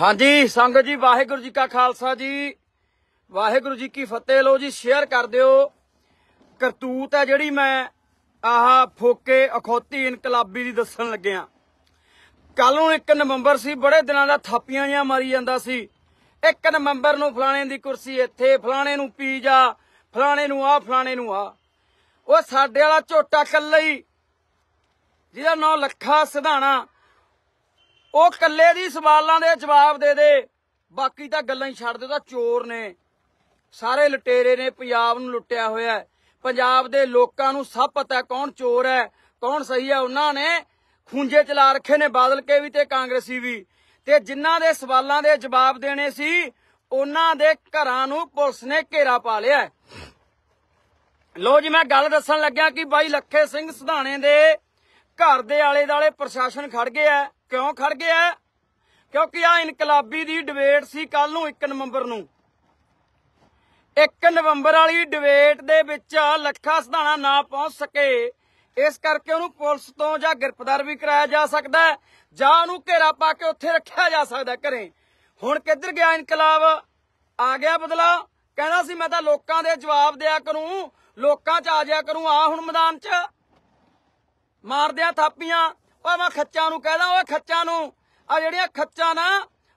ਹਾਂਜੀ ਸੰਗਤ ਜੀ ਵਾਹਿਗੁਰੂ ਜੀ ਕਾ ਖਾਲਸਾ ਜੀ ਵਾਹਿਗੁਰੂ ਜੀ ਕੀ ਫਤਿਹ ਲੋ ਜੀ ਸ਼ੇਅਰ ਕਰ ਦਿਓ ਕਰਤੂਤ ਹੈ ਜਿਹੜੀ ਮੈਂ ਆਹ ਫੋਕੇ ਅਖੋਤੀ ਇਨਕਲਾਬੀ ਦੀ ਦੱਸਣ ਲੱਗਿਆ ਕੱਲ ਨੂੰ 1 ਨਵੰਬਰ ਸੀ ਬੜੇ ਦਿਨਾਂ ਦਾ ਥਾਪੀਆਂ ਜਾਂ ਮਾਰੀ ਜਾਂਦਾ ਸੀ 1 ਨਵੰਬਰ ਨੂੰ ਫਲਾਣੇ ਦੀ ਕੁਰਸੀ ਇੱਥੇ ਫਲਾਣੇ ਨੂੰ ਪੀ ਜਾ ਫਲਾਣੇ ਨੂੰ ਆ ਫਲਾਣੇ ਨੂੰ ਆ ਉਹ ਸਾਡੇ ਵਾਲਾ ਝੋਟਾ ਕੱਲ ਹੀ ਜਿਹਦਾ ਨਾਂ ਲੱਖਾ ਸਿਧਾਣਾ ਉਹ ਕੱਲੇ ਦੀ ਸਵਾਲਾਂ ਦੇ ਜਵਾਬ ਦੇ ਦੇ ਬਾਕੀ ਤਾਂ ਗੱਲਾਂ ਹੀ ਛੱਡ ਦੇ ਤਾਂ ਚੋਰ ਨੇ ਸਾਰੇ ਲਟੇਰੇ ਨੇ ਪੰਜਾਬ ਨੂੰ ਲੁੱਟਿਆ ਹੋਇਆ ਪੰਜਾਬ ਦੇ ਲੋਕਾਂ ਨੂੰ ਸਭ ਪਤਾ ਕੌਣ ਚੋਰ ਹੈ ਕੌਣ ਸਹੀ ਹੈ ਉਹਨਾਂ ਨੇ ਖੁੰਝੇ ਚਲਾ ਰੱਖੇ ਨੇ ਬਾਦਲ ਕੇ ਵੀ ਤੇ ਕਾਂਗਰਸੀ ਵੀ ਤੇ ਜਿਨ੍ਹਾਂ ਦੇ ਸਵਾਲਾਂ ਦੇ ਜਵਾਬ ਦੇਣੇ ਸੀ ਉਹਨਾਂ ਦੇ ਘਰਾਂ ਨੂੰ ਪੁਲਿਸ ਨੇ ਘੇਰਾ ਪਾ ਲਿਆ ਲੋ ਜੀ ਮੈਂ ਗੱਲ ਦੱਸਣ ਲੱਗਿਆ ਕਿ ਬਾਈ ਲੱਖੇ ਸਿੰਘ ਸਿਧਾਣੇ ਦੇ ਘਰ ਦੇ ਆਲੇ ਦਾਲੇ ਪ੍ਰਸ਼ਾਸਨ ਖੜ ਗਿਆ ਕਿਉਂ ਖੜ ਗਿਆ ਕਿਉਂਕਿ ਆ ਇਨਕਲਾਬੀ ਦੀ ਡਿਬੇਟ ਸੀ ਕੱਲ ਨੂੰ 1 ਨਵੰਬਰ ਨੂੰ 1 ਨਵੰਬਰ ਵਾਲੀ ਡਿਬੇਟ ਦੇ ਵਿੱਚ ਲੱਖਾ ਸਧਾਣਾ ਨਾ ਪਹੁੰਚ ਸਕੇ ਇਸ ਕਰਕੇ ਉਹਨੂੰ ਪੁਲਿਸ ਤੋਂ ਜਾਂ ਗ੍ਰਿਫਤਾਰ ਵੀ ਕਰਾਇਆ ਜਾ ਸਕਦਾ ਜਾਂ ਉਹਨੂੰ ਘੇਰਾ ਪਾ ਕੇ ਉੱਥੇ ਰੱਖਿਆ ਜਾ ਸਕਦਾ ਘਰੇ ਹੁਣ ਕਿੱਧਰ ਗਿਆ ਇਨਕਲਾਬ ਆ ਗਿਆ ਬਦਲਾ ਕਹਿੰਦਾ ਸੀ ਮੈਂ ਤਾਂ ਲੋਕਾਂ ਦੇ ਜਵਾਬ ਦਿਆ ਕਰੂੰ ਲੋਕਾਂ 'ਚ ਆ ਜਾ ਕਰੂੰ ਆ ਹੁਣ ਮੈਦਾਨ 'ਚ ਮਾਰਦਿਆਂ ਥਾਪੀਆਂ ਓਏ ਮੈਂ ਖੱਚਾਂ ਨੂੰ ਕਹਿਦਾ ਓਏ ਖੱਚਾਂ ਨੂੰ ਆ ਜਿਹੜੀਆਂ ਖੱਚਾਂ ਨਾ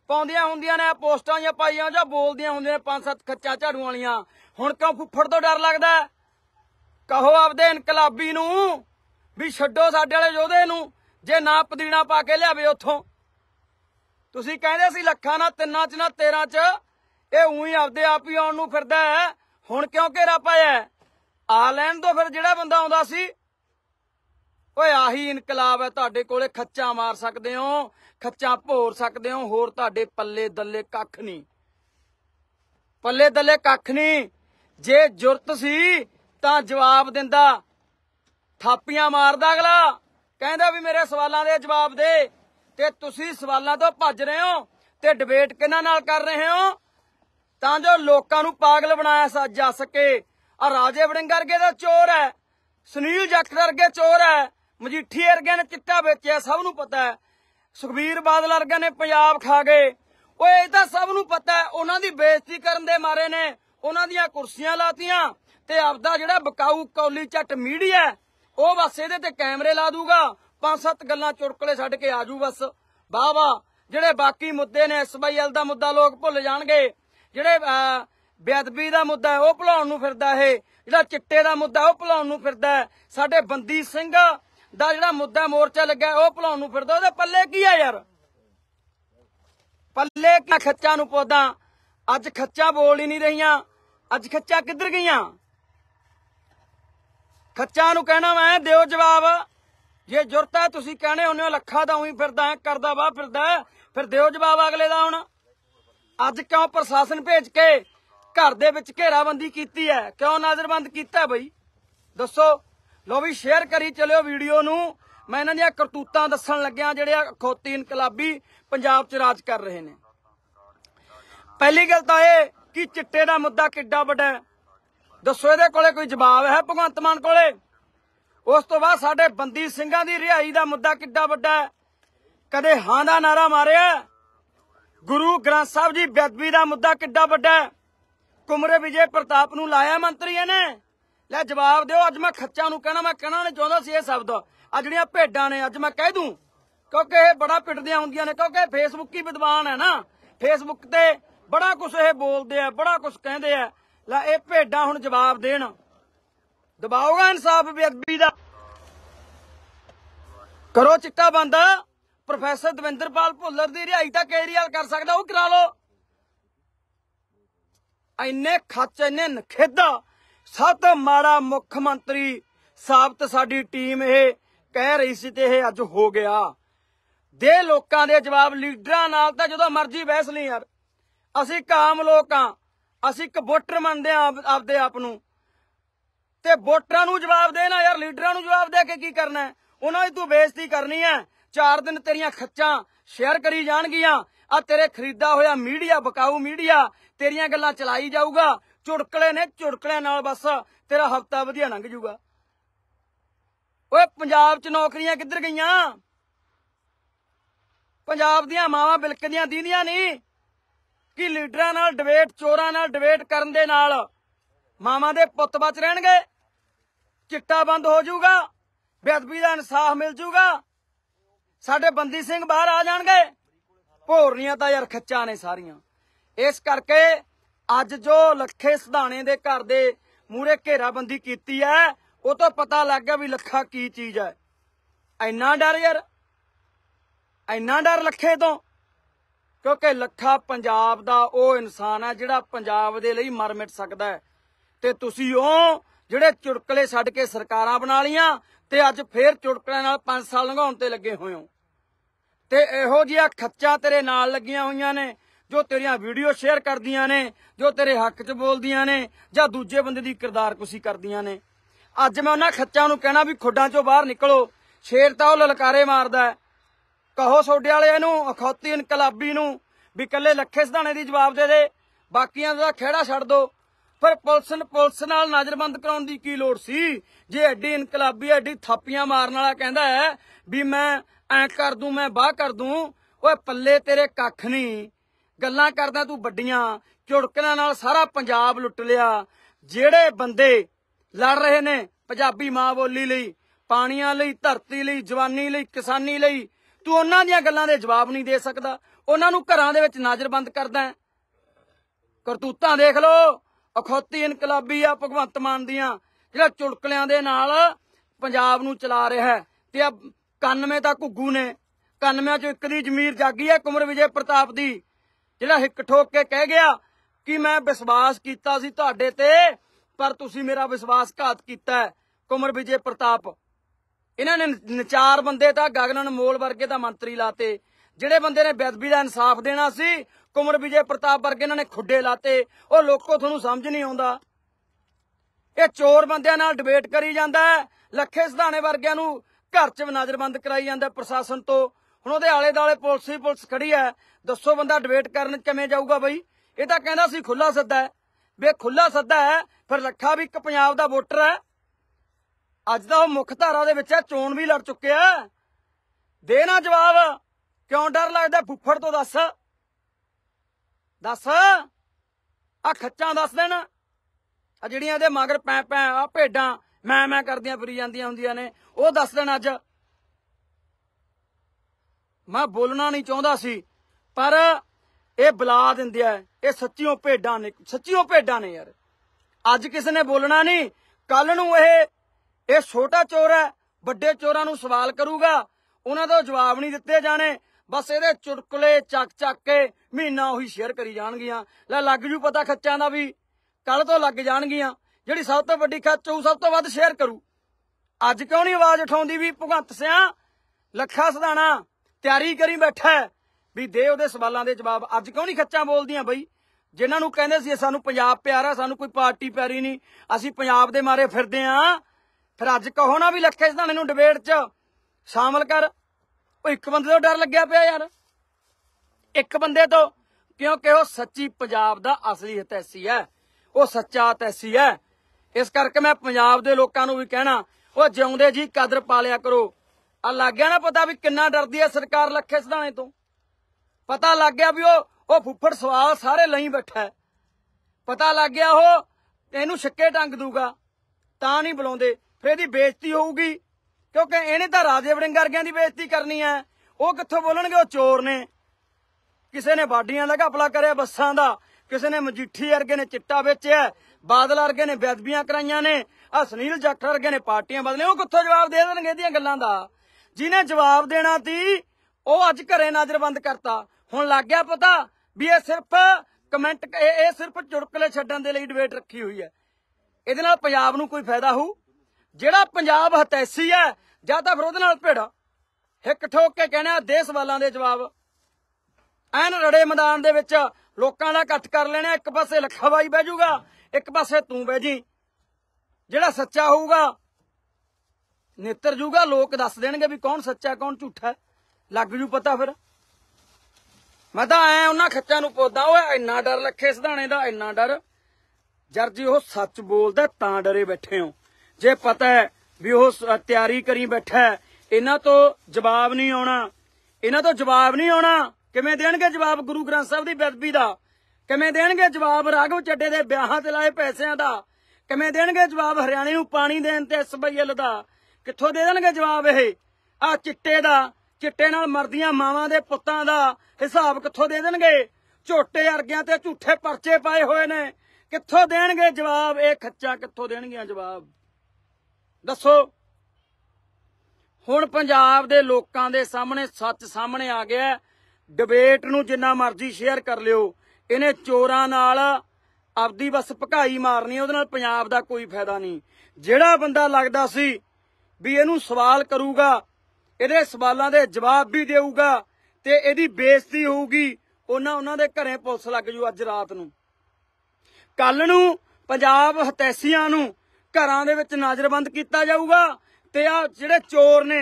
ਪਾਉਂਦੀਆਂ ਹੁੰਦੀਆਂ ਨੇ ਪੋਸਟਾਂ ਜਾਂ ਪਾਈਆਂ ਜਾਂ ਬੋਲਦੀਆਂ ਹੁੰਦੀਆਂ ਨੇ ਪੰਜ ਸੱਤ ਖੱਚਾਂ ਝਾੜੂ ਵਾਲੀਆਂ ਹੁਣ ਕਿਉਂ ਫੁੱਫੜ ਤੋਂ ਡਰ ਲੱਗਦਾ ਕਹੋ ਆਪਦੇ ਇਨਕਲਾਬੀ ਨੂੰ ਵੀ ਛੱਡੋ ਸਾਡੇ ਵਾਲੇ ਯੋਧੇ ਨੂੰ ਜੇ ਨਾ ਪਦੀਣਾ ਪਾ ਕੇ ਲਿਆਵੇ ਉੱਥੋਂ ਤੁਸੀਂ ਕਹਿੰਦੇ ਸੀ ਲੱਖਾਂ ਨਾਲ ਤਿੰਨਾਂ ਚ ਨਾ 13 ਚ ਇਹ ਉਹੀ ਆਪਦੇ ਆਪ ਹੀ ਆਉਣ ਨੂੰ ਫਿਰਦਾ ਹੁਣ ਕਿਉਂ ਘੇਰਾ ਪਾਇਆ ਆ ਲੈਣ ਤੋਂ ਫਿਰ ਜਿਹੜਾ ਬੰਦਾ ਆਉਂਦਾ ਸੀ ਓਏ ਆਹੀ ਇਨਕਲਾਬ ਹੈ ਤੁਹਾਡੇ ਕੋਲੇ ਖੱਚਾ ਮਾਰ ਸਕਦੇ ਹੋ ਖੱਚਾ ਭੋਰ ਸਕਦੇ ਹੋ ਹੋਰ ਤੁਹਾਡੇ ਪੱਲੇ ਦੱਲੇ ਕੱਖ ਨਹੀਂ ਪੱਲੇ ਦੱਲੇ ਕੱਖ ਨਹੀਂ ਜੇ ਜੁਰਤ ਸੀ ਤਾਂ ਜਵਾਬ ਦਿੰਦਾ ਥਾਪੀਆਂ ਮਾਰਦਾ ਅਗਲਾ ਕਹਿੰਦਾ ਵੀ ਮੇਰੇ ਸਵਾਲਾਂ ਦੇ ਜਵਾਬ ਦੇ ਤੇ ਤੁਸੀਂ ਸਵਾਲਾਂ ਤੋਂ ਭੱਜ ਰਹੇ ਹੋ ਤੇ ਡਿਬੇਟ ਕਿਹਨਾਂ ਨਾਲ ਕਰ ਰਹੇ ਹੋ ਤਾਂ ਜੋ ਲੋਕਾਂ ਨੂੰ ਪਾਗਲ ਬਣਾਇਆ ਜਾ ਸਕੇ ਆ ਰਾਜੇ ਵੜਿੰਗਰ ਵਰਗੇ ਦਾ ਚੋਰ ਹੈ ਸੁਨੀਲ ਜੱਟ ਵਰਗੇ ਚੋਰ ਹੈ ਮਜੀਠੀ ਵਰਗਿਆਂ ਨੇ ਚਿੱਟਾ ਵੇਚਿਆ ਸਭ ਨੂੰ ਪਤਾ ਹੈ ਸੁਖਬੀਰ ਬਾਦਲ ਵਰਗਿਆਂ ਨੇ ਪੰਜਾਬ ਖਾ ਗਏ ਓਏ ਇਹ ਤਾਂ ਸਭ ਨੂੰ ਪਤਾ ਹੈ ਉਹਨਾਂ ਦੀ ਬੇਇੱਜ਼ਤੀ ਕਰਨ ਦੇ ਮਾਰੇ ਨੇ ਉਹਨਾਂ ਦੀਆਂ ਕੁਰਸੀਆਂ ਲਾਤੀਆਂ ਤੇ ਆਪਦਾ ਜਿਹੜਾ ਬਕਾਊ ਕੌਲੀ ਚੱਟ ਮੀਡੀਆ ਉਹ ਬਸ ਇਹਦੇ ਤੇ ਕੈਮਰੇ ਲਾ ਦੂਗਾ ਪੰਜ ਸੱਤ ਗੱਲਾਂ ਚੁਟਕਲੇ ਛੱਡ ਕੇ ਆਜੂ ਬਸ ਵਾਹ ਵਾਹ ਜਿਹੜੇ ਬਾਕੀ ਮੁੱਦੇ ਨੇ ਐਸਬੀਐਲ ਦਾ ਮੁੱਦਾ ਲੋਕ ਭੁੱਲ ਜਾਣਗੇ ਜਿਹੜੇ ਬੇਅਦਬੀ ਦਾ ਮੁੱਦਾ ਉਹ ਭੁਲਾਉਣ ਨੂੰ ਫਿਰਦਾ ਇਹ ਜਿਹੜਾ ਚਿੱਟੇ ਦਾ ਮੁੱਦਾ ਉਹ ਭੁਲਾਉਣ ਨੂੰ ਫਿਰਦਾ ਸਾਡੇ ਬੰਦੀ ਸਿੰਘ ਦਾ ਜਿਹੜਾ ਮੁੱਦਾ ਮੋਰਚਾ ਲੱਗਾ ਉਹ ਭਲਾਉਣ ਨੂੰ ਫਿਰਦਾ ਉਹਦੇ ਪੱਲੇ ਕੀ ਆ ਯਾਰ ਪੱਲੇ ਕੀ ਖੱਚਾ ਨੂੰ ਪੋਦਾ ਅੱਜ ਖੱਚਾ ਬੋਲ ਹੀ ਨਹੀਂ ਰਹੀਆਂ ਅੱਜ ਖੱਚਾ ਕਿੱਧਰ ਗਈਆਂ ਖੱਚਾ ਨੂੰ ਕਹਿਣਾ ਮੈਂ ਦਿਓ ਜਵਾਬ ਜੇ ਜੁਰਤ ਹੈ ਤੁਸੀਂ ਕਹਨੇ ਹੁੰਦੇ ਹੋ ਲੱਖਾਂ ਦਾ ਉਹੀ ਫਿਰਦਾ ਕਰਦਾ ਵਾ ਫਿਰਦਾ ਫਿਰ ਦਿਓ ਜਵਾਬ ਅਗਲੇ ਦਾ ਹੁਣ ਅੱਜ ਕਿਉਂ ਪ੍ਰਸ਼ਾਸਨ ਭੇਜ ਕੇ ਘਰ ਦੇ ਵਿੱਚ ਘੇਰਾਬੰਦੀ ਕੀਤੀ ਹੈ ਕਿਉਂ ਨਜ਼ਰਬੰਦ ਕੀਤਾ ਬਈ ਦੱਸੋ ਲੋ ਵੀ ਸ਼ੇਅਰ ਕਰੀ ਚਲਿਓ ਵੀਡੀਓ ਨੂੰ ਮੈਂ ਇਹਨਾਂ ਦੀਆਂ ਕਰਤੂਤਾਂ ਦੱਸਣ ਲੱਗਿਆ ਜਿਹੜੇ ਖੋਤੀ ਇਨਕਲਾਬੀ ਪੰਜਾਬ 'ਚ ਰਾਜ ਕਰ ਰਹੇ ਨੇ ਪਹਿਲੀ ਗੱਲ ਤਾਂ ਇਹ ਕਿ ਚਿੱਟੇ ਦਾ ਮੁੱਦਾ ਕਿੱਡਾ ਵੱਡਾ ਦੱਸੋ ਇਹਦੇ ਕੋਲੇ ਕੋਈ ਜਵਾਬ ਹੈ ਭਗਵੰਤ ਮਾਨ ਕੋਲੇ ਉਸ ਤੋਂ ਬਾਅਦ ਸਾਡੇ ਬੰਦੀ ਸਿੰਘਾਂ ਦੀ ਰਿਹਾਈ ਦਾ ਮੁੱਦਾ ਕਿੱਡਾ ਵੱਡਾ ਕਦੇ ਹਾਂ ਦਾ ਨਾਰਾ ਮਾਰਿਆ ਗੁਰੂ ਗ੍ਰੰਥ ਸਾਹਿਬ ਜੀ ਬੇਦਬੀ ਦਾ ਮੁੱਦਾ ਕਿੱਡਾ ਵੱਡਾ ਕੁਮਰੇ ਵਿਜੇ ਪ੍ਰਤਾਪ ਨੂੰ ਲਾਇਆ ਮੰਤਰੀ ਇਹਨੇ ਲੈ ਜਵਾਬ ਦਿਓ ਅੱਜ ਮੈਂ ਖੱਚਾ ਨੂੰ ਕਹਿਣਾ ਮੈਂ ਕਹਿਣਾ ਨਹੀਂ ਚਾਹੁੰਦਾ ਸੀ ਇਹ ਸ਼ਬਦ ਆ ਜਿਹੜੀਆਂ ਭੇਡਾਂ ਨੇ ਅੱਜ ਮੈਂ ਕਹਿ ਦੂੰ ਕਿਉਂਕਿ ਇਹ ਬੜਾ ਪਿੱਟਦੀਆਂ ਹੁੰਦੀਆਂ ਨੇ ਕਿਉਂਕਿ ਫੇਸਬੁੱਕ ਹੀ ਵਿਦਵਾਨ ਹੈ ਨਾ ਫੇਸਬੁੱਕ ਤੇ ਬੜਾ ਕੁਝ ਇਹ ਬੋਲਦੇ ਆ ਬੜਾ ਕੁਝ ਕਹਿੰਦੇ ਆ ਲੈ ਇਹ ਭੇਡਾਂ ਹੁਣ ਜਵਾਬ ਦੇਣ ਦਬਾਓਗਾ ਇਨਸਾਫ ਬੇਅਦਬੀ ਦਾ ਕਰੋ ਚਿੱਟਾ ਬੰਦ ਪ੍ਰੋਫੈਸਰ ਦਵਿੰਦਰਪਾਲ ਭੁੱਲਰ ਦੀ ਰਿਹਾਈ ਤਾਂ ਕੇਰੀਅਲ ਕਰ ਸਕਦਾ ਉਹ ਕਰਾ ਲਓ ਐਨੇ ਖੱਚ ਐਨੇ ਨਖੇਦਾ ਸਤ ਮਾੜਾ ਮੁੱਖ ਮੰਤਰੀ ਸਾਬਤ ਸਾਡੀ ਟੀਮ ਇਹ ਕਹਿ ਰਹੀ ਸੀ ਤੇ ਇਹ ਅੱਜ ਹੋ ਗਿਆ ਦੇ ਲੋਕਾਂ ਦੇ ਜਵਾਬ ਲੀਡਰਾਂ ਨਾਲ ਤਾਂ ਜਦੋਂ ਮਰਜ਼ੀ ਬਹਿਸ ਲਈ ਯਾਰ ਅਸੀਂ ਕਾਮ ਲੋਕ ਆ ਅਸੀਂ ਇੱਕ ਵੋਟਰ ਮੰਨਦੇ ਆ ਆਪਦੇ ਆਪ ਨੂੰ ਤੇ ਵੋਟਰਾਂ ਨੂੰ ਜਵਾਬ ਦੇਣਾ ਯਾਰ ਲੀਡਰਾਂ ਨੂੰ ਜਵਾਬ ਦੇ ਕੇ ਕੀ ਕਰਨਾ ਉਹਨਾਂ ਦੀ ਤੂੰ ਬੇਇੱਜ਼ਤੀ ਕਰਨੀ ਹੈ ਚਾਰ ਦਿਨ ਤੇਰੀਆਂ ਖੱਚਾਂ ਸ਼ੇਅਰ ਕਰੀ ਜਾਣਗੀਆਂ ਆ ਤੇਰੇ ਖਰੀਦਾ ਹੋਇਆ ਮੀਡੀਆ ਬਕਾਊ ਮੀਡੀਆ ਤੇਰੀਆਂ ਗੱਲਾਂ ਚਲਾਈ ਜਾਊਗਾ ਚੁੜਕਲੇ ਨੇ ਚੁੜਕਲੇ ਨਾਲ ਬਸ ਤੇਰਾ ਹਫਤਾ ਵਧੀਆ ਲੰਘ ਜੂਗਾ ਓਏ ਪੰਜਾਬ 'ਚ ਨੌਕਰੀਆਂ ਕਿੱਧਰ ਗਈਆਂ ਪੰਜਾਬ ਦੀਆਂ ਮਾਵਾਂ ਬਿਲਕਦੀਆਂ ਦੀਦੀਆਂ ਨਹੀਂ ਕਿ ਲੀਡਰਾਂ ਨਾਲ ਡਿਬੇਟ ਚੋਰਾਂ ਨਾਲ ਡਿਬੇਟ ਕਰਨ ਦੇ ਨਾਲ ਮਾਵਾਂ ਦੇ ਪੁੱਤ ਬਚ ਰਹਿਣਗੇ ਚਿੱਟਾ ਬੰਦ ਹੋ ਜਾਊਗਾ ਬੇਅਦਬੀ ਦਾ ਇਨਸਾਫ ਮਿਲ ਜਾਊਗਾ ਸਾਡੇ ਬੰਦੀ ਸਿੰਘ ਬਾਹਰ ਆ ਜਾਣਗੇ ਭੋਰਨੀਆਂ ਤਾਂ ਯਾਰ ਖੱਚਾ ਨੇ ਸਾਰੀਆਂ ਇਸ ਕਰਕੇ ਅੱਜ ਜੋ ਲੱਖੇ ਸਿਧਾਣੇ ਦੇ ਘਰ ਦੇ ਮੂਰੇ ਘੇਰਾਬੰਦੀ ਕੀਤੀ ਹੈ ਉਹ ਤੋਂ ਪਤਾ ਲੱਗ ਗਿਆ ਵੀ ਲੱਖਾ ਕੀ ਚੀਜ਼ ਹੈ ਐਨਾ ਡਰ ਯਾਰ ਐਨਾ ਡਰ ਲੱਖੇ ਤੋਂ ਕਿਉਂਕਿ ਲੱਖਾ ਪੰਜਾਬ ਦਾ ਉਹ ਇਨਸਾਨ ਹੈ ਜਿਹੜਾ ਪੰਜਾਬ ਦੇ ਲਈ ਮਰ ਮਿਟ ਸਕਦਾ ਹੈ ਤੇ ਤੁਸੀਂ ਉਹ ਜਿਹੜੇ ਚੁੜਕਲੇ ਛੱਡ ਕੇ ਸਰਕਾਰਾਂ ਬਣਾ ਲੀਆਂ ਤੇ ਅੱਜ ਫੇਰ ਚੁੜਕਲੇ ਨਾਲ 5 ਸਾਲ ਲੰਘਾਉਣ ਤੇ ਲੱਗੇ ਹੋਏ ਹੋ ਤੇ ਇਹੋ ਜਿਹਾ ਖੱਚਾ ਤੇਰੇ ਨਾਲ ਲੱਗੀਆਂ ਹੋਈਆਂ ਨੇ ਜੋ ਤੇਰੀਆਂ ਵੀਡੀਓ ਸ਼ੇਅਰ ਕਰਦੀਆਂ ਨੇ ਜੋ ਤੇਰੇ ਹੱਕ 'ਚ ਬੋਲਦੀਆਂ ਨੇ ਜਾਂ ਦੂਜੇ ਬੰਦੇ ਦੀ ਕਿਰਦਾਰ ਕੁਸੀ ਕਰਦੀਆਂ ਨੇ ਅੱਜ ਮੈਂ ਉਹਨਾਂ ਖੱਚਾਂ ਨੂੰ ਕਹਿਣਾ ਵੀ ਖੁੱਡਾਂ 'ਚੋਂ ਬਾਹਰ ਨਿਕਲੋ ਸ਼ੇਰ ਤਾਂ ਉਹ ਲਲਕਾਰੇ ਮਾਰਦਾ ਕਹੋ ਸੋਡੇ ਵਾਲਿਆਂ ਨੂੰ ਅਖੌਤੀ ਇਨਕਲਾਬੀ ਨੂੰ ਵੀ ਕੱਲੇ ਲੱਖੇ ਸਿਧਾਣੇ ਦੀ ਜਵਾਬ ਦੇ ਦੇ ਬਾਕੀਆਂ ਦਾ ਖਿਹੜਾ ਛੱਡ ਦੋ ਪਰ ਪੁਲਿਸ ਨੂੰ ਪੁਲਿਸ ਨਾਲ ਨਜ਼ਰਬੰਦ ਕਰਾਉਣ ਦੀ ਕੀ ਲੋੜ ਸੀ ਜੇ ਐਡੀ ਇਨਕਲਾਬੀ ਐਡੀ ਥਾਪੀਆਂ ਮਾਰਨ ਵਾਲਾ ਕਹਿੰਦਾ ਹੈ ਵੀ ਮੈਂ ਐ ਕਰ ਦੂੰ ਮੈਂ ਬਾਹ ਕਰ ਦੂੰ ਓਏ ਪੱਲੇ ਤੇਰੇ ਕੱਖ ਨਹੀਂ ਗੱਲਾਂ ਕਰਦਾ ਤੂੰ ਵੱਡੀਆਂ ਝੁੜਕਣਾਂ ਨਾਲ ਸਾਰਾ ਪੰਜਾਬ ਲੁੱਟ ਲਿਆ ਜਿਹੜੇ ਬੰਦੇ ਲੜ ਰਹੇ ਨੇ ਪੰਜਾਬੀ ਮਾਂ ਬੋਲੀ ਲਈ ਪਾਣੀਆਂ ਲਈ ਧਰਤੀ ਲਈ ਜਵਾਨੀ ਲਈ ਕਿਸਾਨੀ ਲਈ ਤੂੰ ਉਹਨਾਂ ਦੀਆਂ ਗੱਲਾਂ ਦੇ ਜਵਾਬ ਨਹੀਂ ਦੇ ਸਕਦਾ ਉਹਨਾਂ ਨੂੰ ਘਰਾਂ ਦੇ ਵਿੱਚ ਨਾਜ਼ਰਬੰਦ ਕਰਦਾ ਕਰਤੂਤਾਂ ਦੇਖ ਲਓ ਅਖੌਤੀ ਇਨਕਲਾਬੀ ਆ ਭਗਵੰਤ ਮਾਨ ਦੀਆਂ ਜਿਹੜਾ ਚੁੜਕਲਿਆਂ ਦੇ ਨਾਲ ਪੰਜਾਬ ਨੂੰ ਚਲਾ ਰਿਹਾ ਹੈ ਤੇ ਆ 91 ਤਾਂ ਘੁੱਗੂ ਨੇ 91 ਚੋਂ ਇੱਕ ਦੀ ਜ਼ਮੀਰ ਜਾਗੀ ਹੈ ਕੁਮਰ ਵਿਜੇ ਪ੍ਰਤਾਪ ਦੀ ਜਿਹੜਾ ਹਿੱਕ ਠੋਕ ਕੇ ਕਹਿ ਗਿਆ ਕਿ ਮੈਂ ਵਿਸ਼ਵਾਸ ਕੀਤਾ ਸੀ ਤੁਹਾਡੇ ਤੇ ਪਰ ਤੁਸੀਂ ਮੇਰਾ ਵਿਸ਼ਵਾਸ ਘਾਤ ਕੀਤਾ ਕੁਮਰ ਵਿਜੇ ਪ੍ਰਤਾਪ ਇਹਨਾਂ ਨੇ ਨਚਾਰ ਬੰਦੇ ਤਾਂ ਗਗਨਨ ਮੋਲ ਵਰਗੇ ਦਾ ਮੰਤਰੀ ਲਾਤੇ ਜਿਹੜੇ ਬੰਦੇ ਨੇ ਬੇਦਬੀ ਦਾ ਇਨਸਾਫ ਦੇਣਾ ਸੀ ਕੁਮਰ ਵਿਜੇ ਪ੍ਰਤਾਪ ਵਰਗੇ ਇਹਨਾਂ ਨੇ ਖੁੱਡੇ ਲਾਤੇ ਉਹ ਲੋਕੋ ਤੁਹਾਨੂੰ ਸਮਝ ਨਹੀਂ ਆਉਂਦਾ ਇਹ ਚੋਰ ਬੰਦਿਆਂ ਨਾਲ ਡਿਬੇਟ ਕਰੀ ਜਾਂਦਾ ਲੱਖੇ ਸਿਧਾਣੇ ਵਰਗਿਆਂ ਨੂੰ ਘਰ 'ਚ ਨਜ਼ਰਬੰਦ ਕਰਾਈ ਜਾਂਦਾ ਪ੍ਰਸ਼ਾਸਨ ਤੋਂ ਹੁਣ ਉਹਦੇ ਆਲੇ ਦਾਲੇ ਪੁਲਿਸ ਹੀ ਪੁਲਿਸ ਖੜੀ ਹੈ ਦੱਸੋ ਬੰਦਾ ਡਿਬੇਟ ਕਰਨ ਕਿਵੇਂ ਜਾਊਗਾ ਬਈ ਇਹ ਤਾਂ ਕਹਿੰਦਾ ਸੀ ਖੁੱਲਾ ਸੱਦਾ ਹੈ ਵੇ ਖੁੱਲਾ ਸੱਦਾ ਹੈ ਫਿਰ ਲੱਖਾ ਵੀ ਇੱਕ ਪੰਜਾਬ ਦਾ ਵੋਟਰ ਹੈ ਅੱਜ ਦਾ ਉਹ ਮੁੱਖ ਧਾਰਾ ਦੇ ਵਿੱਚ ਹੈ ਚੋਣ ਵੀ ਲੜ ਚੁੱਕਿਆ ਦੇ ਨਾ ਜਵਾਬ ਕਿਉਂ ਡਰ ਲੱਗਦਾ ਫੁੱਫੜ ਤੋਂ ਦੱਸ ਦੱਸ ਆ ਖੱਚਾਂ ਦੱਸ ਦੇਣ ਆ ਜਿਹੜੀਆਂ ਇਹਦੇ ਮਗਰ ਪੈ ਪੈ ਆ ਭੇਡਾਂ ਮੈਂ ਮੈਂ ਕਰਦੀਆਂ ਫਰੀ ਜਾਂਦੀਆਂ ਹੁੰਦੀਆਂ ਨੇ ਉਹ ਦੱਸ ਦੇਣ ਅੱਜ ਮੈਂ ਬੋਲਣਾ ਨਹੀਂ ਚਾਹੁੰਦਾ ਸੀ ਪਰ ਇਹ ਬੁਲਾ ਦਿੰਦੇ ਆ ਇਹ ਸੱਚੀਓ ਭੇਡਾਂ ਨੇ ਸੱਚੀਓ ਭੇਡਾਂ ਨੇ ਯਾਰ ਅੱਜ ਕਿਸੇ ਨੇ ਬੋਲਣਾ ਨਹੀਂ ਕੱਲ ਨੂੰ ਇਹ ਇਹ ਛੋਟਾ ਚੋਰ ਹੈ ਵੱਡੇ ਚੋਰਾਂ ਨੂੰ ਸਵਾਲ ਕਰੂਗਾ ਉਹਨਾਂ ਤੋਂ ਜਵਾਬ ਨਹੀਂ ਦਿੱਤੇ ਜਾਣੇ ਬਸ ਇਹਦੇ ਚੁਟਕਲੇ ਚੱਕ ਚੱਕ ਕੇ ਮਹੀਨਾ ਉਹੀ ਸ਼ੇਅਰ ਕਰੀ ਜਾਣਗੀਆਂ ਲੈ ਲੱਗ ਜੂ ਪਤਾ ਖੱਚਾਂ ਦਾ ਵੀ ਕੱਲ ਤੋਂ ਲੱਗ ਜਾਣਗੀਆਂ ਜਿਹੜੀ ਸਭ ਤੋਂ ਵੱਡੀ ਖੱਚ ਉਹ ਸਭ ਤੋਂ ਵੱਧ ਸ਼ੇਅਰ ਕਰੂ ਅੱਜ ਕਿਉਂ ਨਹੀਂ ਆਵਾਜ਼ ਉਠਾਉਂਦੀ ਵੀ ਭਗਵੰਤ ਸਿਆ ਲੱਖਾ ਸਦਾਣਾ ਤਿਆਰੀ ਕਰੀ ਬੈਠਾ ਵੀ ਦੇ ਉਹਦੇ ਸਵਾਲਾਂ ਦੇ ਜਵਾਬ ਅੱਜ ਕਿਉਂ ਨਹੀਂ ਖੱਚਾ ਬੋਲਦੀਆਂ ਬਈ ਜਿਨ੍ਹਾਂ ਨੂੰ ਕਹਿੰਦੇ ਸੀ ਸਾਨੂੰ ਪੰਜਾਬ ਪਿਆਰਾ ਸਾਨੂੰ ਕੋਈ ਪਾਰਟੀ ਪਿਆਰੀ ਨਹੀਂ ਅਸੀਂ ਪੰਜਾਬ ਦੇ ਮਾਰੇ ਫਿਰਦੇ ਆ ਫਿਰ ਅੱਜ ਕਹੋ ਨਾ ਵੀ ਲੱਖੇ ਸਧਾਣੇ ਨੂੰ ਡਿਬੇਟ 'ਚ ਸ਼ਾਮਲ ਕਰ ਉਹ ਇੱਕ ਬੰਦੇ ਤੋਂ ਡਰ ਲੱਗਿਆ ਪਿਆ ਯਾਰ ਇੱਕ ਬੰਦੇ ਤੋਂ ਕਿਉਂਕਿ ਉਹ ਸੱਚੀ ਪੰਜਾਬ ਦਾ ਅਸਲੀ ਹਤੈਸੀ ਹੈ ਉਹ ਸੱਚਾ ਹਤੈਸੀ ਹੈ ਇਸ ਕਰਕੇ ਮੈਂ ਪੰਜਾਬ ਦੇ ਲੋਕਾਂ ਨੂੰ ਵੀ ਕਹਿਣਾ ਉਹ ਜਿਉਂਦੇ ਜੀ ਕਦਰ ਪਾਲਿਆ ਕਰੋ ਆ ਲੱਗ ਗਿਆ ਨਾ ਪਤਾ ਵੀ ਕਿੰਨਾ ਡਰਦੀ ਹੈ ਸਰਕਾਰ ਲੱਖੇ ਸਿਧਾਣੇ ਤੋਂ ਪਤਾ ਲੱਗ ਗਿਆ ਵੀ ਉਹ ਉਹ ਫੁੱਫੜ ਸਵਾਲ ਸਾਰੇ ਲਈ ਬੈਠਾ ਹੈ ਪਤਾ ਲੱਗ ਗਿਆ ਉਹ ਇਹਨੂੰ ਛੱਕੇ ਟੰਗ ਦੂਗਾ ਤਾਂ ਨਹੀਂ ਬੁਲਾਉਂਦੇ ਫਿਰ ਇਹਦੀ ਬੇਇੱਜ਼ਤੀ ਹੋਊਗੀ ਕਿਉਂਕਿ ਇਹਨੇ ਤਾਂ ਰਾਜੇ ਵੜਿੰਗਰਗਿਆਂ ਦੀ ਬੇਇੱਜ਼ਤੀ ਕਰਨੀ ਹੈ ਉਹ ਕਿੱਥੋਂ ਬੋਲਣਗੇ ਉਹ ਚੋਰ ਨੇ ਕਿਸੇ ਨੇ ਬਾਡੀਆਂ ਦਾ ਘਪਲਾ ਕਰਿਆ ਬੱਸਾਂ ਦਾ ਕਿਸੇ ਨੇ ਮਜੀਠੀ ਵਰਗੇ ਨੇ ਚਿੱਟਾ ਵੇਚਿਆ ਬਾਦਲ ਵਰਗੇ ਨੇ ਬੇਦਬੀਆਂ ਕਰਾਈਆਂ ਨੇ ਆ ਸੁਨੀਲ ਜੱਟ ਵਰਗੇ ਨੇ ਪਾਰਟੀਆਂ ਬਦਲੇ ਉਹ ਕਿੱਥੋਂ ਜਵਾਬ ਦੇ ਦੇਣਗੇ ਇਹਦੀਆਂ ਗੱਲਾਂ ਦਾ ਜਿਹਨੇ ਜਵਾਬ ਦੇਣਾ ਸੀ ਉਹ ਅੱਜ ਘਰੇ ਬੰਦ ਕਰਤਾ ਹੁਣ ਲੱਗ ਗਿਆ ਪਤਾ ਵੀ ਇਹ ਸਿਰਫ ਕਮੈਂਟ ਇਹ ਸਿਰਫ ਚੁੜਕਲੇ ਛੱਡਣ ਦੇ ਲਈ ਡਿਬੇਟ ਰੱਖੀ ਹੋਈ ਹੈ ਇਹਦੇ ਨਾਲ ਪੰਜਾਬ ਨੂੰ ਕੋਈ ਫਾਇਦਾ ਹੋਊ ਜਿਹੜਾ ਪੰਜਾਬ ਹਤੈਸੀ ਹੈ ਜਾਂ ਤਾਂ ਵਿਰੋਧ ਨਾਲ ਭੇੜਾ ਇੱਕ ਠੋਕ ਕੇ ਕਹਿਣਾ ਦੇਸ਼ ਵਾਲਾਂ ਦੇ ਜਵਾਬ ਐਨ ਰੜੇ ਮੈਦਾਨ ਦੇ ਵਿੱਚ ਲੋਕਾਂ ਦਾ ਇਕੱਠ ਕਰ ਲੈਣਾ ਇੱਕ ਪਾਸੇ ਲਖਾਵਾਈ ਬਹਿ ਜਾਊਗਾ ਇੱਕ ਪਾਸੇ ਤੂੰ ਬਹਿ ਜੀ ਜਿਹੜਾ ਸੱਚਾ ਹੋਊਗਾ ਨੇਤਰ ਜੂਗਾ ਲੋਕ ਦੱਸ ਦੇਣਗੇ ਵੀ ਕੌਣ ਸੱਚਾ ਕੌਣ ਝੂਠਾ ਲੱਗ ਜੂ ਪਤਾ ਫਿਰ ਮੈਂ ਤਾਂ ਐ ਉਹਨਾਂ ਖੱਚਾਂ ਨੂੰ ਪੋਦਾ ਓਏ ਇੰਨਾ ਡਰ ਲੱਖੇ ਸਿਧਾਣੇ ਦਾ ਇੰਨਾ ਡਰ ਜਰ ਜੀ ਉਹ ਸੱਚ ਬੋਲਦਾ ਤਾਂ ਡਰੇ ਬੈਠੇ ਹੋ ਜੇ ਪਤਾ ਹੈ ਵੀ ਉਹ ਤਿਆਰੀ ਕਰੀ ਬੈਠਾ ਇਹਨਾਂ ਤੋਂ ਜਵਾਬ ਨਹੀਂ ਆਉਣਾ ਇਹਨਾਂ ਤੋਂ ਜਵਾਬ ਨਹੀਂ ਆਉਣਾ ਕਿਵੇਂ ਦੇਣਗੇ ਜਵਾਬ ਗੁਰੂ ਗ੍ਰੰਥ ਸਾਹਿਬ ਦੀ ਬੇਦਬੀ ਦਾ ਕਿਵੇਂ ਦੇਣਗੇ ਜਵਾਬ ਰਾਘਵ ਚੱਡੇ ਦੇ ਵਿਆਹਾਂ ਤੇ ਲਾਏ ਪੈਸਿਆਂ ਦਾ ਕਿਵੇਂ ਦੇਣਗੇ ਜਵਾਬ ਹਰਿਆਣੇ ਨੂੰ ਪਾਣੀ ਦੇਣ ਤੇ ਸਬਈਲ ਦਾ ਕਿੱਥੋਂ ਦੇ ਦੇਣਗੇ ਜਵਾਬ ਇਹ ਆ ਚਿੱਟੇ ਦਾ ਚਿੱਟੇ ਨਾਲ ਮਰਦੀਆਂ ਮਾਵਾਂ ਦੇ ਪੁੱਤਾਂ ਦਾ ਹਿਸਾਬ ਕਿੱਥੋਂ ਦੇ ਦੇਣਗੇ ਝੋਟੇ ਅਰਗਿਆਂ ਤੇ ਝੂਠੇ ਪਰਚੇ ਪਾਏ ਹੋਏ ਨੇ ਕਿੱਥੋਂ ਦੇਣਗੇ ਜਵਾਬ ਇਹ ਖੱਚਾ ਕਿੱਥੋਂ ਦੇਣਗੀਆਂ ਜਵਾਬ ਦੱਸੋ ਹੁਣ ਪੰਜਾਬ ਦੇ ਲੋਕਾਂ ਦੇ ਸਾਹਮਣੇ ਸੱਚ ਸਾਹਮਣੇ ਆ ਗਿਆ ਡਿਬੇਟ ਨੂੰ ਜਿੰਨਾ ਮਰਜ਼ੀ ਸ਼ੇਅਰ ਕਰ ਲਿਓ ਇਹਨੇ ਚੋਰਾਂ ਨਾਲ ਆਪਦੀ ਬਸ ਭਕਾਈ ਮਾਰਨੀ ਉਹਦੇ ਨਾਲ ਪੰਜਾਬ ਦਾ ਕੋਈ ਫਾਇਦਾ ਨਹੀਂ ਜਿਹੜਾ ਬੰਦਾ ਲੱਗਦਾ ਸੀ ਵੀ ਇਹਨੂੰ ਸਵਾਲ ਕਰੂਗਾ ਇਹਦੇ ਸਵਾਲਾਂ ਦੇ ਜਵਾਬ ਵੀ ਦੇਊਗਾ ਤੇ ਇਹਦੀ ਬੇਇੱਜ਼ਤੀ ਹੋਊਗੀ ਉਹਨਾਂ ਉਹਨਾਂ ਦੇ ਘਰੇ ਪੁਲਿਸ ਲੱਗ ਜੂ ਅੱਜ ਰਾਤ ਨੂੰ ਕੱਲ ਨੂੰ ਪੰਜਾਬ ਹਤੈਸੀਆਂ ਨੂੰ ਘਰਾਂ ਦੇ ਵਿੱਚ ਨਜ਼ਰਬੰਦ ਕੀਤਾ ਜਾਊਗਾ ਤੇ ਆ ਜਿਹੜੇ ਚੋਰ ਨੇ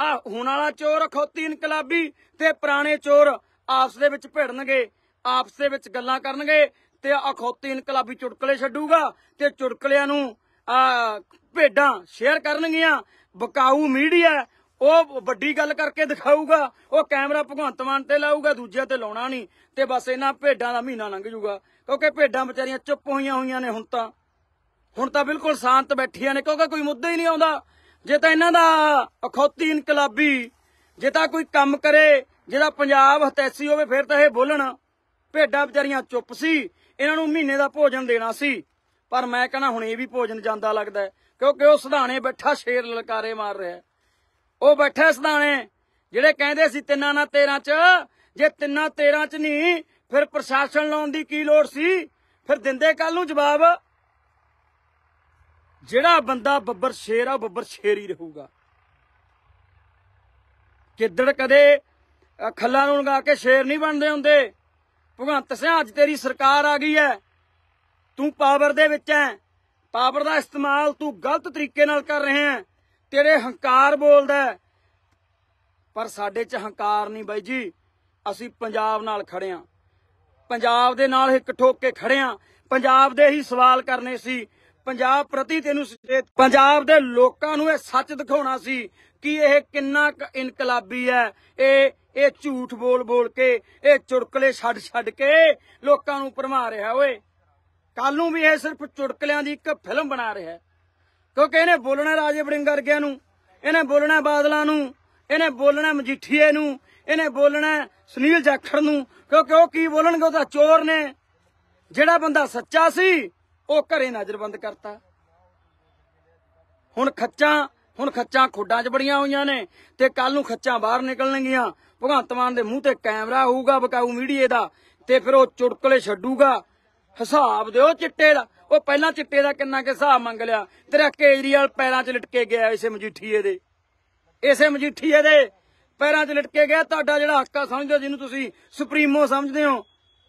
ਆ ਹੁਣ ਵਾਲਾ ਚੋਰ ਖੋਤੀ ਇਨਕਲਾਬੀ ਤੇ ਪੁਰਾਣੇ ਚੋਰ ਆਪਸ ਦੇ ਵਿੱਚ ਭਿੜਨਗੇ ਆਪਸ ਦੇ ਵਿੱਚ ਗੱਲਾਂ ਕਰਨਗੇ ਤੇ ਅਖੌਤੀ ਇਨਕਲਾਬੀ ਚੁਟਕਲੇ ਛੱਡੂਗਾ ਤੇ ਚੁਟਕਲਿਆਂ ਨੂੰ ਆ ਭੇਡਾਂ ਸ਼ੇਅਰ ਕਰਨਗੀਆਂ ਬਕਾਊ ਮੀਡੀਆ ਉਹ ਵੱਡੀ ਗੱਲ ਕਰਕੇ ਦਿਖਾਊਗਾ ਉਹ ਕੈਮਰਾ ਭਗਵੰਤ ਮਾਨ ਤੇ ਲਾਊਗਾ ਦੂਜੇ ਤੇ ਲਾਉਣਾ ਨਹੀਂ ਤੇ ਬਸ ਇਹਨਾਂ ਭੇਡਾਂ ਦਾ ਮਹੀਨਾ ਲੰਘ ਜੂਗਾ ਕਿਉਂਕਿ ਭੇਡਾਂ ਵਿਚਾਰੀਆਂ ਚੁੱਪ ਹੋਈਆਂ ਹੋਈਆਂ ਨੇ ਹੁਣ ਤਾਂ ਹੁਣ ਤਾਂ ਬਿਲਕੁਲ ਸ਼ਾਂਤ ਬੈਠੀਆਂ ਨੇ ਕਿਉਂਕਿ ਕੋਈ ਮੁੱਦਾ ਹੀ ਨਹੀਂ ਆਉਂਦਾ ਜੇ ਤਾਂ ਇਹਨਾਂ ਦਾ ਅਖੌਤੀ ਇਨਕਲਾਬੀ ਜੇ ਤਾਂ ਕੋਈ ਕੰਮ ਕਰੇ ਜਿਹੜਾ ਪੰਜਾਬ ਹਤੈਸੀ ਹੋਵੇ ਫਿਰ ਤਾਂ ਇਹ ਬੋਲਣ ਭੇਡਾਂ ਵਿਚਾਰੀਆਂ ਚੁੱਪ ਸੀ ਇਹਨਾਂ ਨੂੰ ਮਹੀਨੇ ਦਾ ਭੋਜਨ ਦੇਣਾ ਸੀ ਪਰ ਮੈਂ ਕਹਣਾ ਹੁਣ ਇਹ ਵੀ ਭੋਜਨ ਜਾਂਦਾ ਲੱਗਦਾ ਕਿਉਂਕਿ ਉਹ ਸਿਧਾਣੇ ਬੈਠਾ ਸ਼ੇਰ ਲਲਕਾਰੇ ਮਾਰ ਰਿਹਾ ਉਹ ਬੈਠਾ ਸਿਧਾਣੇ ਜਿਹੜੇ ਕਹਿੰਦੇ ਸੀ ਤਿੰਨਾਂ ਨਾਲ 13 ਚ ਜੇ ਤਿੰਨਾਂ 13 ਚ ਨਹੀਂ ਫਿਰ ਪ੍ਰਸ਼ਾਸਨ ਲਾਉਣ ਦੀ ਕੀ ਲੋੜ ਸੀ ਫਿਰ ਦਿੰਦੇ ਕੱਲ ਨੂੰ ਜਵਾਬ ਜਿਹੜਾ ਬੰਦਾ ਬੱਬਰ ਸ਼ੇਰ ਆ ਉਹ ਬੱਬਰ ਸ਼ੇਰ ਹੀ ਰਹੂਗਾ ਕਿੱਦੜ ਕਦੇ ਖੱਲਾ ਨੂੰ ਲਗਾ ਕੇ ਸ਼ੇਰ ਨਹੀਂ ਬਣਦੇ ਹੁੰਦੇ ਭਗਵੰਤ ਸਿੰਘ ਅੱਜ ਤੇਰੀ ਸਰਕਾਰ ਆ ਗਈ ਹੈ ਤੂੰ ਪਾਵਰ ਦੇ ਵਿੱਚ ਹੈ ਪਾਵਰ ਦਾ ਇਸਤੇਮਾਲ ਤੂੰ ਗਲਤ ਤਰੀਕੇ ਨਾਲ ਕਰ ਰਿਹਾ ਹੈ ਤੇਰੇ ਹੰਕਾਰ ਬੋਲਦਾ ਪਰ ਸਾਡੇ ਚ ਹੰਕਾਰ ਨਹੀਂ ਬਾਈ ਜੀ ਅਸੀਂ ਪੰਜਾਬ ਨਾਲ ਖੜੇ ਆ ਪੰਜਾਬ ਦੇ ਨਾਲ ਇੱਕ ਠੋਕ ਕੇ ਖੜੇ ਆ ਪੰਜਾਬ ਦੇ ਹੀ ਸਵਾਲ ਕਰਨੇ ਸੀ ਪੰਜਾਬ ਪ੍ਰਤੀ ਤੈਨੂੰ ਪੰਜਾਬ ਦੇ ਲੋਕਾਂ ਨੂੰ ਇਹ ਸੱਚ ਦਿਖਾਉਣਾ ਸੀ ਕਿ ਇਹ ਕਿੰਨਾ ਇਨਕਲਾਬੀ ਹੈ ਇਹ ਇਹ ਝੂਠ ਬੋਲ ਬੋਲ ਕੇ ਇਹ ਚੁੜਕਲੇ ਛੱਡ ਛੱਡ ਕੇ ਲੋਕਾਂ ਨੂੰ ਭਰਮਾ ਰਿਹਾ ਓਏ ਕੱਲ ਨੂੰ ਵੀ ਇਹ ਸਿਰਫ ਚੁਟਕਲਿਆਂ ਦੀ ਇੱਕ ਫਿਲਮ ਬਣਾ ਰਿਹਾ ਹੈ ਕਿਉਂਕਿ ਇਹਨੇ ਬੋਲਣਾ ਰਾਜੇ ਬੜਿੰਗਰ ਗਿਆ ਨੂੰ ਇਹਨੇ ਬੋਲਣਾ ਬਾਦਲਾਂ ਨੂੰ ਇਹਨੇ ਬੋਲਣਾ ਮਜੀਠੀਏ ਨੂੰ ਇਹਨੇ ਬੋਲਣਾ ਸੁਨੀਲ ਜਾਖੜ ਨੂੰ ਕਿਉਂਕਿ ਉਹ ਕੀ ਬੋਲਣਗੇ ਉਹ ਤਾਂ ਚੋਰ ਨੇ ਜਿਹੜਾ ਬੰਦਾ ਸੱਚਾ ਸੀ ਉਹ ਘਰੇ ਨਜ਼ਰਬੰਦ ਕਰਤਾ ਹੁਣ ਖੱਚਾਂ ਹੁਣ ਖੱਚਾਂ ਖੁੱਡਾਂ 'ਚ ਬੜੀਆਂ ਹੋਈਆਂ ਨੇ ਤੇ ਕੱਲ ਨੂੰ ਖੱਚਾਂ ਬਾਹਰ ਨਿਕਲਣਗੀਆਂ ਭਗਵੰਤ ਮਾਨ ਦੇ ਮੂੰਹ ਤੇ ਕੈਮਰਾ ਹੋਊਗਾ ਬਕਾਊ ਮੀਡੀਆ ਦਾ ਤੇ ਫਿਰ ਉਹ ਚੁਟਕਲੇ ਛੱਡੂਗਾ ਹਿਸਾਬ ਦਿਓ ਚਿੱਟੇ ਦਾ ਉਹ ਪਹਿਲਾਂ ਚਿੱਟੇ ਦਾ ਕਿੰਨਾ ਕਿ ਹਿਸਾਬ ਮੰਗ ਲਿਆ ਤੇਰਾ ਕੇਜਰੀਵਾਲ ਪੈਰਾਂ 'ਚ ਲਟਕੇ ਗਿਆ ਇਸੇ ਮਜੀਠੀਏ ਦੇ ਇਸੇ ਮਜੀਠੀਏ ਦੇ ਪੈਰਾਂ 'ਚ ਲਟਕੇ ਗਿਆ ਤੁਹਾਡਾ ਜਿਹੜਾ ਹੱਕਾ ਸਮਝਦੇ ਜਿਹਨੂੰ ਤੁਸੀਂ ਸੁਪਰੀਮੋ ਸਮਝਦੇ ਹੋ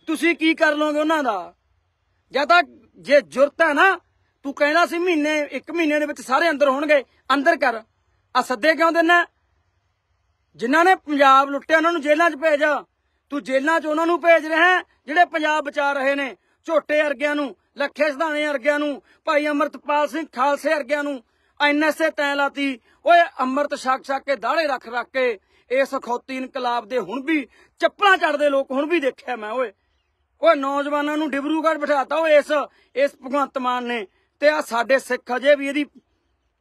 ਤੁਸੀਂ ਕੀ ਕਰ ਲਓਗੇ ਉਹਨਾਂ ਦਾ ਜਾਂ ਤਾਂ ਜੇ ਜੁਰਤ ਹੈ ਨਾ ਤੂੰ ਕਹਿੰਦਾ ਸੀ ਮਹੀਨੇ ਇੱਕ ਮਹੀਨੇ ਦੇ ਵਿੱਚ ਸਾਰੇ ਅੰਦਰ ਹੋਣਗੇ ਅੰਦਰ ਕਰ ਆ ਸੱਦੇ ਕਿਉਂ ਦਿੰਨਾ ਜਿਨ੍ਹਾਂ ਨੇ ਪੰਜਾਬ ਲੁੱਟਿਆ ਉਹਨਾਂ ਨੂੰ ਜੇਲ੍ਹਾਂ 'ਚ ਭੇਜ ਤੂੰ ਜੇਲ੍ਹਾਂ 'ਚ ਉਹਨਾਂ ਨੂੰ ਭੇਜ ਰਿਹਾ ਜਿਹੜੇ ਪੰਜਾਬ ਬਚਾ ਰਹੇ ਨੇ ਝੋਟੇ ਵਰਗਿਆਂ ਨੂੰ ਲੱਖੇ ਸਿਧਾਣੇ ਵਰਗਿਆਂ ਨੂੰ ਭਾਈ ਅਮਰਤਪਾਲ ਸਿੰਘ ਖਾਲਸੇ ਵਰਗਿਆਂ ਨੂੰ ਐਨਐਸਏ ਤੈ ਲਾਤੀ ਓਏ ਅੰਮ੍ਰਿਤ ਛਕ ਛਕ ਕੇ ਦਾੜੇ ਰੱਖ ਰੱਖ ਕੇ ਇਸ ਖੋਤੀ ਇਨਕਲਾਬ ਦੇ ਹੁਣ ਵੀ ਚੱਪਲਾਂ ਚੜਦੇ ਲੋਕ ਹੁਣ ਵੀ ਦੇਖਿਆ ਮੈਂ ਓਏ ਓਏ ਨੌਜਵਾਨਾਂ ਨੂੰ ਡਿਬਰੂਗੜ੍ਹ ਬਿਠਾਤਾ ਓਏ ਇਸ ਇਸ ਭਗਵੰਤ ਮਾਨ ਨੇ ਤੇ ਆ ਸਾਡੇ ਸਿੱਖ ਅਜੇ ਵੀ ਇਹਦੀ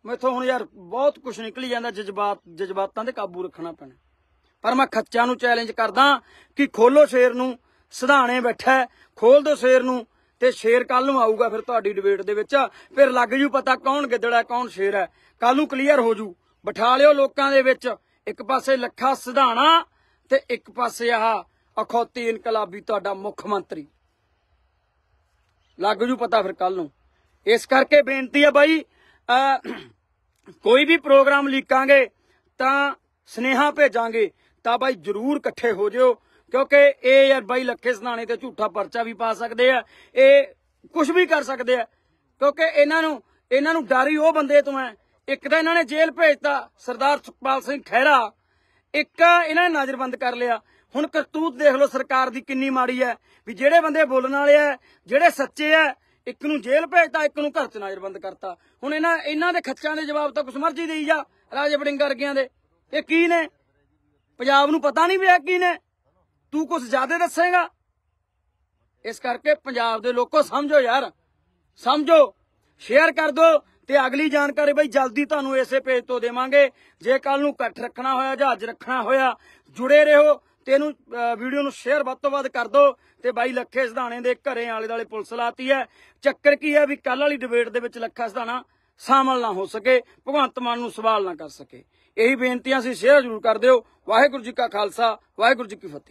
ਮੈਥੋਂ ਹੁਣ ਯਾਰ ਬਹੁਤ ਕੁਝ ਨਿਕਲੀ ਜਾਂਦਾ ਜਜ਼ਬਾਤ ਜਜ਼ਬਾਤਾਂ ਤੇ ਕਾਬੂ ਰੱਖਣਾ ਪੈਣਾ ਪਰ ਮੈਂ ਖੱਚਾ ਨੂੰ ਚੈਲੰਜ ਕਰਦਾ ਕਿ ਖੋਲੋ ਸ਼ੇਰ ਨੂੰ ਸਿਧਾਣੇ ਬੈਠਾ ਖੋਲ ਦੋ ਸ਼ੇਰ ਨੂੰ ਤੇ ਸ਼ੇਰ ਕੱਲ ਨੂੰ ਆਊਗਾ ਫਿਰ ਤੁਹਾਡੀ ਡਿਬੇਟ ਦੇ ਵਿੱਚ ਫਿਰ ਲੱਗ ਜੂ ਪਤਾ ਕੌਣ ਗਿੱਦੜਾ ਕੌਣ ਸ਼ੇਰ ਹੈ ਕੱਲ ਨੂੰ ਕਲੀਅਰ ਹੋ ਜੂ ਬਿਠਾ ਲਿਓ ਲੋਕਾਂ ਦੇ ਵਿੱਚ ਇੱਕ ਪਾਸੇ ਲੱਖਾ ਸਿਧਾਣਾ ਤੇ ਇੱਕ ਪਾਸੇ ਆਹ ਅਖੌਤੀ ਇਨਕਲਾਬੀ ਤੁਹਾਡਾ ਮੁੱਖ ਮੰਤਰੀ ਲੱਗ ਜੂ ਪਤਾ ਫਿਰ ਕੱਲ ਨੂੰ ਇਸ ਕਰਕੇ ਬੇਨਤੀ ਹੈ ਬਾਈ ਕੋਈ ਵੀ ਪ੍ਰੋਗਰਾਮ ਲਿਖਾਂਗੇ ਤਾਂ ਸਨੇਹਾ ਭੇਜਾਂਗੇ ਤਾਂ ਬਾਈ ਜਰੂਰ ਇਕੱਠੇ ਹੋ ਜਿਓ ਕਿਉਂਕਿ ਇਹ ਯਾਰ ਬਾਈ ਲੱਖੇ ਸਨਾਣੇ ਤੇ ਝੂਠਾ ਪਰਚਾ ਵੀ ਪਾ ਸਕਦੇ ਆ ਇਹ ਕੁਝ ਵੀ ਕਰ ਸਕਦੇ ਆ ਕਿਉਂਕਿ ਇਹਨਾਂ ਨੂੰ ਇਹਨਾਂ ਨੂੰ ਡਰ ਹੀ ਉਹ ਬੰਦੇ ਤੋਂ ਹੈ ਇੱਕ ਤਾਂ ਇਹਨਾਂ ਨੇ ਜੇਲ੍ਹ ਭੇਜਤਾ ਸਰਦਾਰ ਸੁਖਪਾਲ ਸਿੰਘ ਖਹਿਰਾ ਇੱਕ ਇਹਨਾਂ ਨੇ ਨਜ਼ਰਬੰਦ ਕਰ ਲਿਆ ਹੁਣ ਕਰਤੂਤ ਦੇਖ ਲਓ ਸਰਕਾਰ ਦੀ ਕਿੰਨੀ ਮਾੜੀ ਹੈ ਵੀ ਜਿਹੜੇ ਬੰਦੇ ਬੋਲਣ ਵਾਲੇ ਆ ਜਿਹੜੇ ਸੱਚੇ ਆ ਇੱਕ ਨੂੰ ਜੇਲ੍ਹ ਭੇਜਤਾ ਇੱਕ ਨੂੰ ਘਰ 'ਚ ਨਜ਼ਰਬੰਦ ਕਰਤਾ ਹੁਣ ਇਹਨਾਂ ਇਹਨਾਂ ਦੇ ਖੱਚਾਂ ਦੇ ਜਵਾਬ ਤਾਂ ਕੁਛ ਮਰਜ਼ੀ ਦੇਈ ਜਾ ਰਾਜੇ ਬੜਿੰਗਰ ਗਿਆਂ ਦੇ ਇਹ ਕੀ ਨੇ ਪੰਜਾਬ ਨੂੰ ਪਤਾ ਨਹੀਂ ਵੀ ਇਹ ਕੀ ਨੇ ਤੂੰ ਕੁਝ ਜ਼ਿਆਦਾ ਦੱਸੇਗਾ ਇਸ ਕਰਕੇ ਪੰਜਾਬ ਦੇ ਲੋਕੋ ਸਮਝੋ ਯਾਰ ਸਮਝੋ ਸ਼ੇਅਰ ਕਰ ਦਿਓ ਤੇ ਅਗਲੀ ਜਾਣਕਾਰੀ ਬਈ ਜਲਦੀ ਤੁਹਾਨੂੰ ਇਸੇ ਪੇਜ ਤੋਂ ਦੇਵਾਂਗੇ ਜੇ ਕੱਲ ਨੂੰ ਇਕੱਠ ਰੱਖਣਾ ਹੋਇਆ ਜਾਂ ਅੱਜ ਰੱਖਣਾ ਹੋਇਆ ਜੁੜੇ ਰਹੋ ਤੇ ਇਹਨੂੰ ਵੀਡੀਓ ਨੂੰ ਸ਼ੇਅਰ ਵੱਧ ਤੋਂ ਵੱਧ ਕਰ ਦਿਓ ਤੇ ਬਾਈ ਲੱਖੇ ਸਿਧਾਣੇ ਦੇ ਘਰੇ ਆਲੇ ਦਾਲੇ ਪੁਲਿਸ ਲਾਤੀ ਹੈ ਚੱਕਰ ਕੀ ਹੈ ਵੀ ਕੱਲ ਵਾਲੀ ਡਿਬੇਟ ਦੇ ਵਿੱਚ ਲੱਖਾ ਸਿਧਾਣਾ ਸ਼ਾਮਲ ਨਾ ਹੋ ਸਕੇ ਭਗਵੰਤ ਮਾਨ ਨੂੰ ਸਵਾਲ ਨਾ ਕਰ ਸਕੇ ਇਹੀ ਬੇਨਤੀਆਂ ਸੀ ਸ਼ੇਅਰ ਜ਼ਰੂਰ ਕਰ ਦਿਓ ਵਾਹਿਗੁਰੂ ਜੀ ਕਾ ਖਾਲਸਾ ਵਾਹਿਗੁਰੂ ਜੀ ਕੀ ਫਤਿਹ